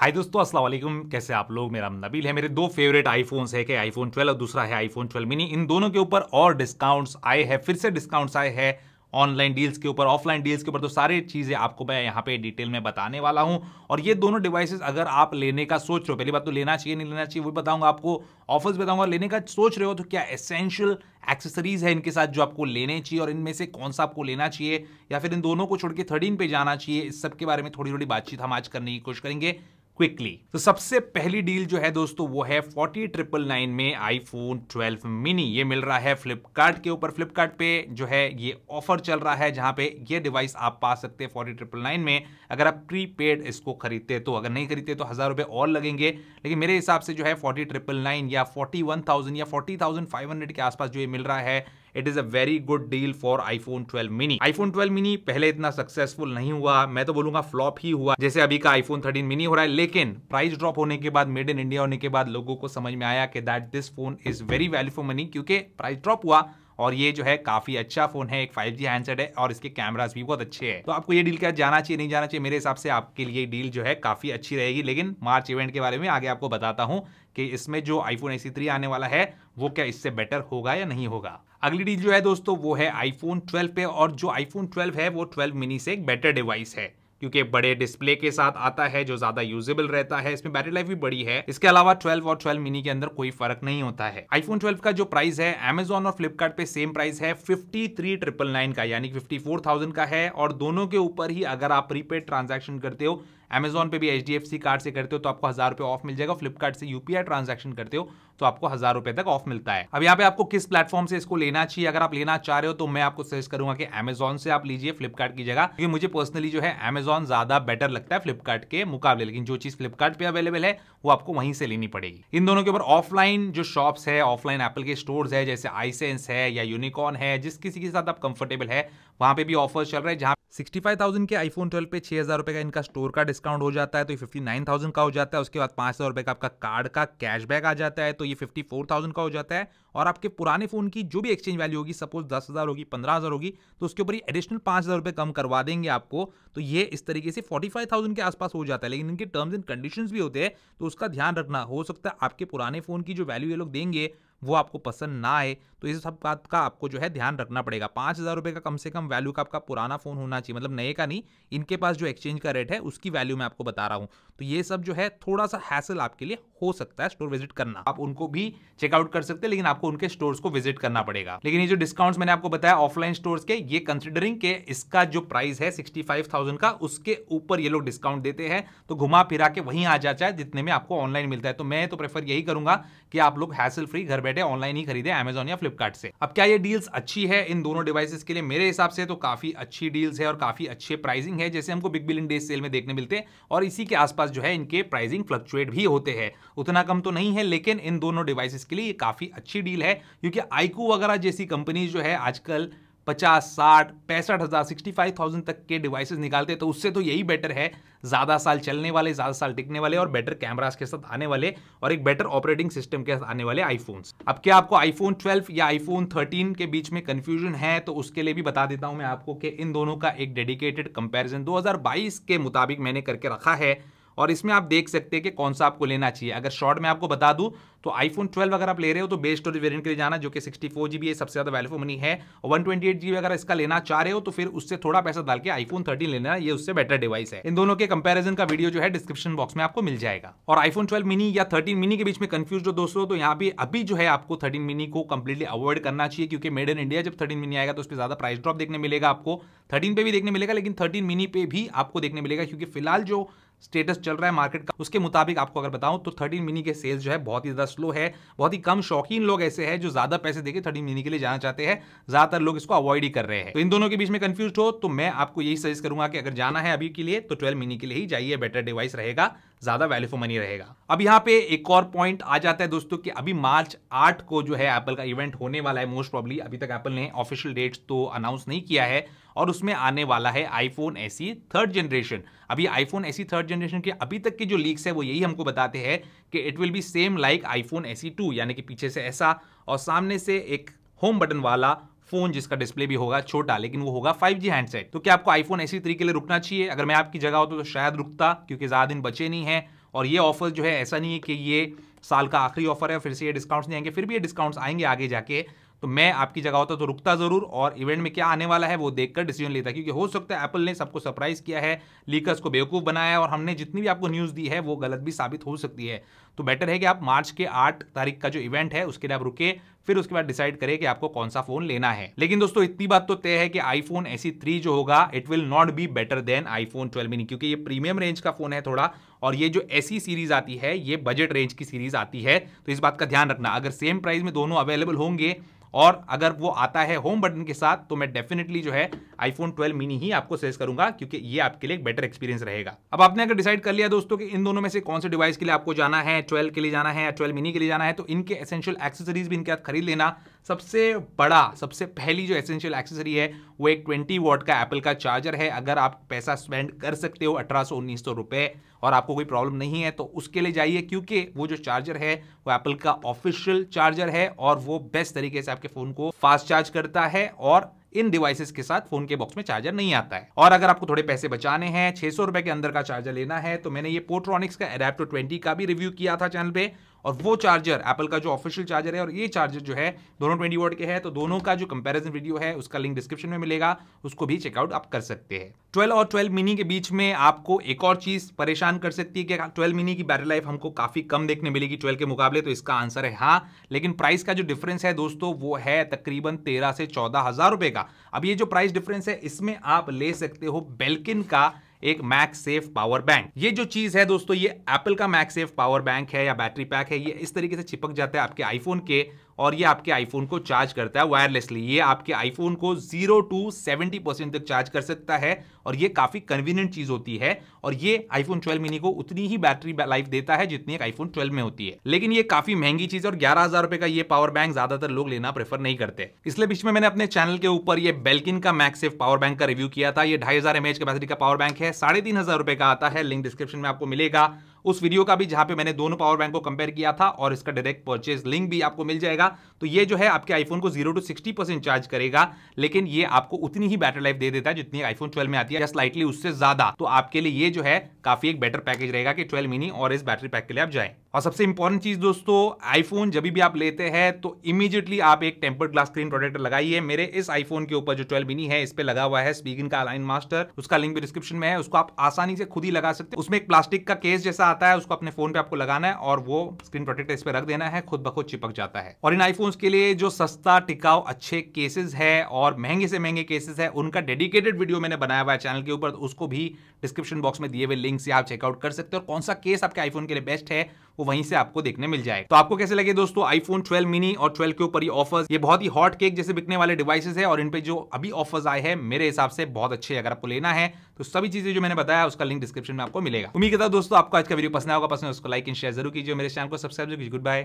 हाय दोस्तों अस्सलाम वालेकुम कैसे आप लोग मेरा नबील है मेरे दो फेवरेट आईफोन्स है कि आईफोन 12 और दूसरा है आईफोन 12 मिनी इन दोनों के ऊपर और डिस्काउंट्स आए हैं फिर से डिस्काउंट्स आए हैं ऑनलाइन डील्स के ऊपर ऑफलाइन डील्स के ऊपर तो सारी चीज़ें आपको मैं यहाँ पे डिटेल में बताने वाला हूँ और ये दोनों डिवाइसेस अगर आप लेने का सोच रहे हो पहली बात तो लेना चाहिए नहीं लेना चाहिए वो बताऊँगा आपको ऑफर्स बताऊँगा लेने का सोच रहे हो तो क्या एसेंशियल एक्सेसरीज है इनके साथ जो आपको लेने चाहिए और इनमें से कौन सा आपको लेना चाहिए या फिर इन दोनों को छोड़ के थर्टीन पे जाना चाहिए इस सब के बारे में थोड़ी थोड़ी बातचीत हम आज करने की कोशिश करेंगे क्विकली तो सबसे पहली डील जो है दोस्तों वो है फोर्टी ट्रिपल नाइन में आईफोन 12 मिनी ये मिल रहा है फ्लिपकार्ट के ऊपर फ्लिपकार्ट पे जो है ये ऑफर चल रहा है जहां पे ये डिवाइस आप पा सकते हैं फोर्टी ट्रिपल नाइन में अगर आप प्रीपेड इसको खरीदते तो अगर नहीं खरीदते तो हजार रुपए और लगेंगे लेकिन मेरे हिसाब से जो है फोर्टी ट्रिपल नाइन या फोर्टी वन थाउजेंड या फोर्टी थाउजेंड फाइव हंड्रेड के आसपास जो ये मिल रहा है it is a very good deal for iPhone 12 mini iPhone 12 mini पहले इतना सक्सेसफुल नहीं हुआ मैं तो बोलूंगा फ्लॉप ही हुआ जैसे अभी का आईफोन 13 मिनी हो रहा है लेकिन प्राइस ड्रॉप होने के बाद मेड इन इंडिया होने के बाद लोगों को समझ में आया कि that this phone is very value for money क्योंकि प्राइस ड्रॉप हुआ और ये जो है काफी अच्छा फोन है एक फाइव हैंडसेट है और इसके कैमराज भी बहुत अच्छे हैं तो आपको ये डील क्या जाना चाहिए नहीं जाना चाहिए मेरे हिसाब से आपके लिए डील जो है काफी अच्छी रहेगी लेकिन मार्च इवेंट के बारे में आगे आपको बताता हूँ कि इसमें जो आईफोन एसी थ्री आने वाला है वो क्या इससे बेटर होगा या नहीं होगा अगली डील जो है दोस्तों वो है आईफोन 12 पे और जो आईफोन 12 है वो 12 मिनी से एक बेटर डिवाइस है क्योंकि बड़े डिस्प्ले के साथ आता है जो ज्यादा यूजेबल रहता है इसमें बैटरी लाइफ भी बड़ी है इसके अलावा ट्वेल्व और ट्वेल्व मिनी के अंदर कोई फर्क नहीं होता है आईफोन ट्वेल्व का जो प्राइस है एमेजोन और फ्लिपकार्ट पे सेम प्राइस है फिफ्टी थ्री ट्रिपल नाइन का यानी फिफ्टी फोर थाउजेंड का है और दोनों के ऊपर ही अगर आप प्रीपेड ट्रांजेक्शन करते हो अमेजोन पे भी एच कार्ड से करते हो तो आपको हज़ार रुपये ऑफ मिल जाएगा फ्लिपकार्ट से यूपीआई ट्रांजेक्शन करते हो तो आपको हज़ार रुपये तक ऑफ मिलता है अब यहाँ पे आपको किस प्लेटफॉर्म से इसको लेना चाहिए अगर आप लेना चाह रहे हो तो मैं आपको सजेस्ट करूंगा कि अमेजोन से आप लीजिए फ्लिपकार्ट की जगह क्योंकि मुझे पर्सनली जो है अमेजोन ज़्यादा बेटर लगता है फ्लिपकार्ट के मुकाबले लेकिन जो चीज़ फ्लिपकार्ट पे अवेलेबल है वो आपको वहीं से लेनी पड़ेगी इन दोनों के ऊपर ऑफलाइन जो शॉप्स है ऑफलाइन एप्पल के स्टोर्स है जैसे आईसेंस है या यूनिकॉन है जिस किसी के साथ आप कंफर्टेबल है वहाँ पे भी ऑफर चल रहे हैं जहां सिक्सटी फाइव थाउजेंड के आईफोन ट्वेल्व पे छः हज़ार रुपये का इनका स्टोर का डिस्काउंट हो जाता है तो ये फिफ्टी नाइन थाउजेंड का हो जाता है उसके बाद पाँच हज़ार रुपये का आपका कार्ड का कैशबैक आ जाता है तो ये फिफ्टी फोर थाउजेंड का हो जाता है और आपके पुराने फ़ोन की जो भी एक्सचेंज वैल्यू होगी सपोज दस हज़ार होगी पंद्रह हज़ार होगी तो उसके ऊपर ये एडिशनल पाँच हज़ार रुपये कम करवा देंगे आपको तो ये इस तरीके से फोर्टी फाइव थाउजेंड के आसपास हो जाता है लेकिन इनके टर्म्स एंड कंडीशन भी होते हैं तो उसका ध्यान रखना हो सकता है आपके पुराने फ़ोन की जो वैल्यू ये लोग देंगे वो आपको पसंद ना आए तो इस सब बात का आपको जो है ध्यान रखना पड़ेगा पाँच हज़ार रुपये का कम से कम वैल्यू का आपका पुराना फ़ोन होना चाहिए मतलब नए का नहीं इनके पास जो एक्सचेंज का रेट है उसकी वैल्यू मैं आपको बता रहा हूँ तो ये सब जो है थोड़ा सा हैसल आपके लिए हो सकता है स्टोर विजिट करना आप उनको भी चेकआउट कर सकते हैं लेकिन आपको उनके स्टोर्स को विजिट करना पड़ेगा लेकिन ये जो डिस्काउंट्स मैंने आपको बताया ऑफलाइन स्टोर्स के ये कंसिडरिंग के इसका जो प्राइस है सिक्सटी फाइव थाउजेंड का उसके ऊपर ये लोग डिस्काउंट देते हैं तो घुमा फिरा के वहीं आ जाता है जितने में आपको ऑनलाइन मिलता है तो मैं तो प्रेफर यही करूंगा कि आप लोग हैसल फ्री घर बैठे बैठे ऑनलाइन ही खरीदे अमेजोन या फ्लिपकार्ट से अब क्या ये डील्स अच्छी है इन दोनों डिवाइसेस के लिए मेरे हिसाब से तो काफी अच्छी डील्स है और काफी अच्छे प्राइसिंग है जैसे हमको बिग बिलियन डेज सेल में देखने मिलते हैं और इसी के आसपास जो है इनके प्राइसिंग फ्लक्चुएट भी होते हैं उतना कम तो नहीं है लेकिन इन दोनों डिवाइसेस के लिए ये काफी अच्छी डील है क्योंकि आईकू वगैरह जैसी कंपनी जो है आजकल पचास साठ पैंसठ हज़ार सिक्सटी फाइव थाउजेंड तक के डिवाइसेस निकालते हैं तो उससे तो यही बेटर है ज़्यादा साल चलने वाले ज़्यादा साल टिकने वाले और बेटर कैमराज के साथ आने वाले और एक बेटर ऑपरेटिंग सिस्टम के साथ आने वाले आईफोन्स अब क्या आपको आईफोन 12 या आईफोन 13 के बीच में कन्फ्यूजन है तो उसके लिए भी बता देता हूँ मैं आपको कि इन दोनों का एक डेडिकेटेड कंपेरिजन दो के मुताबिक मैंने करके रखा है और इसमें आप देख सकते हैं कि कौन सा आपको लेना चाहिए अगर शॉर्ट में आपको बता दूं तो आईफोन 12 अगर आप ले रहे हो तो बेस्ट स्टोरेज वेरिएंट के लिए जाना जो कि सिक्सटी जीबी जी सबसे ज़्यादा वैल्यू मनी है और 128 अगर इसका लेना चाह रहे हो तो फिर उससे थोड़ा पैसा डाल के आईफोन थर्टीन लेना ये उससे बेटर डिवाइस है इन दोनों के कंपेरिजन का वीडियो जो है डिस्क्रिप्शन बॉक्स में आपको मिल जाएगा और आईफोन ट्वेल्व मिनी या थर्टीन मिनी के बीच में कंफ्यूज हो दोस्तों तो यहाँ भी अभी जो है आपको थर्टीन मिनी को कंप्लीटली अवॉइड करना चाहिए क्योंकि मेड इन इंडिया जब थर्टीन मिनी आएगा तो उस पर ज़्यादा प्राइस ड्रॉप देखने मिलेगा आपको थर्टीन पे भी देखने मिलेगा लेकिन थर्टीन मिनी पे भी आपको देखने मिलेगा क्योंकि फिलहाल जो स्टेटस चल रहा है मार्केट का उसके मुताबिक आपको अगर बताऊं तो 13 मिनी के सेल्स जो है बहुत ही ज़्यादा स्लो है बहुत ही कम शौकीन लोग ऐसे हैं जो ज़्यादा पैसे देके 13 मिनी के लिए जाना चाहते हैं ज़्यादातर लोग इसको अवॉइड ही कर रहे हैं तो इन दोनों के बीच में कंफ्यूज हो तो मैं आपको यही सजेस्ट करूंगा कि अगर जाना है अभी के लिए तो ट्वेल्व मिनी के लिए ही जाइए बेटर डिवाइस रहेगा ज़्यादा वैल्यू फॉर मनी रहेगा अब यहाँ पे एक और पॉइंट आ जाता है दोस्तों कि अभी मार्च आठ को जो है एप्पल का इवेंट होने वाला है मोस्ट प्रॉब्ली अभी तक एप्पल ने ऑफिशियल डेट्स तो अनाउंस नहीं किया है और उसमें आने वाला है आईफोन एसी थर्ड जनरेशन अभी आईफोन एसी थर्ड जनरेशन के अभी तक की जो लीक्स है वो यही हमको बताते हैं कि it will be same like iPhone SE two यानी कि पीछे से ऐसा और सामने से एक होम बटन वाला फोन जिसका डिस्प्ले भी होगा छोटा लेकिन वो होगा 5G हैंडसेट तो क्या आपको आईफोन एसी थ्री के लिए रुकना चाहिए अगर मैं आपकी जगह होता तो, तो शायद रुकता क्योंकि ज़्यादा दिन बचे नहीं है और ये ऑफर जो है ऐसा नहीं है कि ये साल का आखिरी ऑफर है फिर से ये डिस्काउंट्स नहीं आएंगे फिर भी ये डिस्काउंट्स आएंगे आगे जाके तो मैं आपकी जगह होता तो, तो रुकता जरूर और इवेंट में क्या आने वाला है वो देखकर डिसीजन लेता क्योंकि हो सकता है एप्पल ने सबको सरप्राइज किया है लीकर्स को बेवकूफ़ बनाया है और हमने जितनी भी आपको न्यूज़ दी है वो गलत भी साबित हो सकती है तो बेटर है कि आप मार्च के आठ तारीख का जो इवेंट है उसके लिए आप रुके फिर उसके बाद डिसाइड करें कि आपको कौन सा फोन लेना है लेकिन दोस्तों इतनी बात तो तय है कि आईफोन एसी थ्री जो होगा it will not be better than iPhone twelve mini क्योंकि ये प्रीमियम रेंज का फोन है थोड़ा और ये जो एसी सीरीज आती है ये बजट रेंज की सीरीज आती है तो इस बात का ध्यान रखना अगर सेम प्राइस में दोनों अवेलेबल होंगे और अगर वो आता है होम बटन के साथ तो मैं डेफिनेटली जो है आईफोन 12 मिनी ही आपको सजेस्ट करूंगा क्योंकि ये आपके लिए एक बेटर एक्सपीरियंस रहेगा अब आपने अगर डिसाइड कर लिया दोस्तों कि इन दोनों में से कौन से डिवाइस के लिए आपको जाना है 12 के लिए जाना है या 12 मिनी के लिए जाना है तो इनके एसेंशियल एक्सेसरीज भी इनके साथ खरीद लेना सबसे बड़ा सबसे पहली जो एसेंशियल एक्सेसरी है वो एक 20 वॉट का एप्पल का चार्जर है अगर आप पैसा स्पेंड कर सकते हो अठारह सौ उन्नीस सौ रुपये और आपको कोई प्रॉब्लम नहीं है तो उसके लिए जाइए क्योंकि वो जो चार्जर है वो एप्पल का ऑफिशियल चार्जर है और वो बेस्ट तरीके से आपके फ़ोन को फास्ट चार्ज करता है और इन डिवाइसेस के साथ फोन के बॉक्स में चार्जर नहीं आता है और अगर आपको थोड़े पैसे बचाने हैं छह सौ रुपए के अंदर का चार्जर लेना है तो मैंने ये पोट्रॉनिक्स का एडेप्टो 20 का भी रिव्यू किया था चैनल पे और वो चार्जर एप्पल का जो ऑफिशियल चार्जर है और ये चार्जर जो है दोनों ट्वेंटी वोट के हैं तो दोनों का जो कंपैरिजन वीडियो है उसका लिंक डिस्क्रिप्शन में मिलेगा उसको भी चेकआउट आप कर सकते हैं 12 और 12 मिनी के बीच में आपको एक और चीज़ परेशान कर सकती है कि ट्वेल्व मिनी की बैटरी लाइफ हमको काफ़ी कम देखने मिलेगी ट्वेल्व के मुकाबले तो इसका आंसर है हाँ लेकिन प्राइस का जो डिफरेंस है दोस्तों वो है तकरीबन तेरह से चौदह हज़ार रुपए का अब ये जो प्राइस डिफरेंस है इसमें आप ले सकते हो बेल्किन का एक मैक सेफ पावर बैंक ये जो चीज है दोस्तों ये एप्पल का मैक सेफ पावर बैंक है या बैटरी पैक है ये इस तरीके से चिपक जाता है आपके आईफोन के और ये आपके आईफोन को चार्ज करता है वायरलेसली ये आपके आईफोन को जीरो टू सेवेंटी परसेंट तक चार्ज कर सकता है और ये काफ़ी कन्वीनियंट चीज़ होती है और ये आईफोन 12 मिनी को उतनी ही बैटरी लाइफ देता है जितनी एक आईफोन 12 में होती है लेकिन ये काफ़ी महंगी चीज़ और ग्यारह हज़ार रुपए का ये पावर बैंक ज़्यादातर लोग लेना प्रेफर नहीं करते इसलिए बीच में मैंने अपने चैनल के ऊपर ये बेल्किन का मैक्सिफ पावर बैंक का रिव्यू किया था ये ढाई हज़ार कैपेसिटी का पावर बैंक है साढ़े तीन हज़ार रुपये का आता है लिंक डिस्क्रिप्शन में आपको मिलेगा उस वीडियो का भी जहां पे मैंने दोनों पावर बैंक को कंपेयर किया था और इसका डायरेक्ट परचेज लिंक भी आपको मिल जाएगा तो ये जो है आपके आईफोन को zero to sixty percent charge करेगा लेकिन ये आपको उतनी ही बैटरी लाइफ दे देता है जितनी आईफोन ट्वेल्व में आती है स्लाइटली उससे ज्यादा तो आपके लिए ये जो है काफी एक बेटर पैकेज रहेगा कि ट्वेल्व मिनी और इस बैटरी पैक के लिए आप जाए और सबसे इंपॉर्टेंट चीज़ दोस्तों आईफोन जब भी आप लेते हैं तो इमीडिएटली आप एक टेम्पर्ड ग्लास स्क्रीन प्रोटेक्टर लगाइए मेरे इस आईफोन के ऊपर जो 12 मिनी है इस पर लगा हुआ है स्पीगिन का अलाइन मास्टर उसका लिंक भी डिस्क्रिप्शन में है उसको आप आसानी से खुद ही लगा सकते हैं उसमें एक प्लास्टिक का केस जैसा आता है उसको अपने फोन पे आपको लगाना है और वो स्क्रीन प्रोटेक्टर इस पर रख देना है खुद बखुद चिपक जाता है और इन आईफोन्स के लिए जो सस्ता टिकाऊ अच्छे केसेज है और महंगे से महंगे केसेस है उनका डेडिकेटेड वीडियो मैंने बनाया हुआ है चैनल के ऊपर उसको भी डिस्क्रिप्शन बॉक्स में दिए हुए लिंक से आप चेकआउट कर सकते हो और कौन सा केस आपके आईफोन के लिए बेस्ट है वो वहीं से आपको देखने मिल जाए तो आपको कैसे लगे दोस्तों आईफोन ट्वेल्व मिनी और ट्वेल्व के ऊपर ये ऑफर्स ये बहुत ही हॉट केक जैसे बिकने वाले डिवाइसेस है और इन पे जो अभी ऑफर्स आए हैं मेरे हिसाब से बहुत अच्छे अगर आपको लेना है तो सभी चीजें जो मैंने बताया उसका लिंक डिस्क्रिप्शन में आपको मिलेगा उम्मीद करता दोस्तों आपको आज का वीडियो पसंद होगा पसंद उसको लाइक एंड शेयर जरूर कीजिए मेरे चैनल को सब्सक्राइब गुड बाय